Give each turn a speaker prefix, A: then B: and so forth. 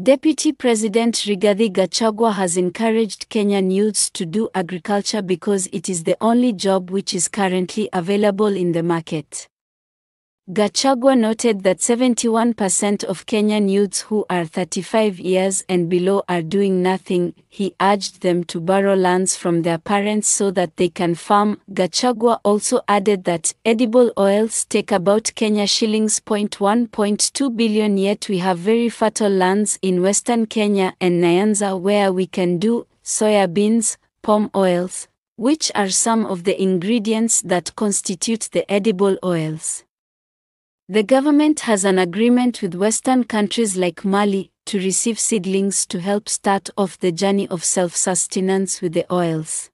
A: Deputy President Rigathi Gachagua has encouraged Kenyan youths to do agriculture because it is the only job which is currently available in the market. Gachagua noted that 71% of Kenyan youths who are 35 years and below are doing nothing. He urged them to borrow lands from their parents so that they can farm. Gachagua also added that edible oils take about Kenya shillings 0.1.2 billion yet we have very fertile lands in western Kenya and Nyanza where we can do soya beans, palm oils, which are some of the ingredients that constitute the edible oils. The government has an agreement with Western countries like Mali to receive seedlings to help start off the journey of self sustenance with the oils.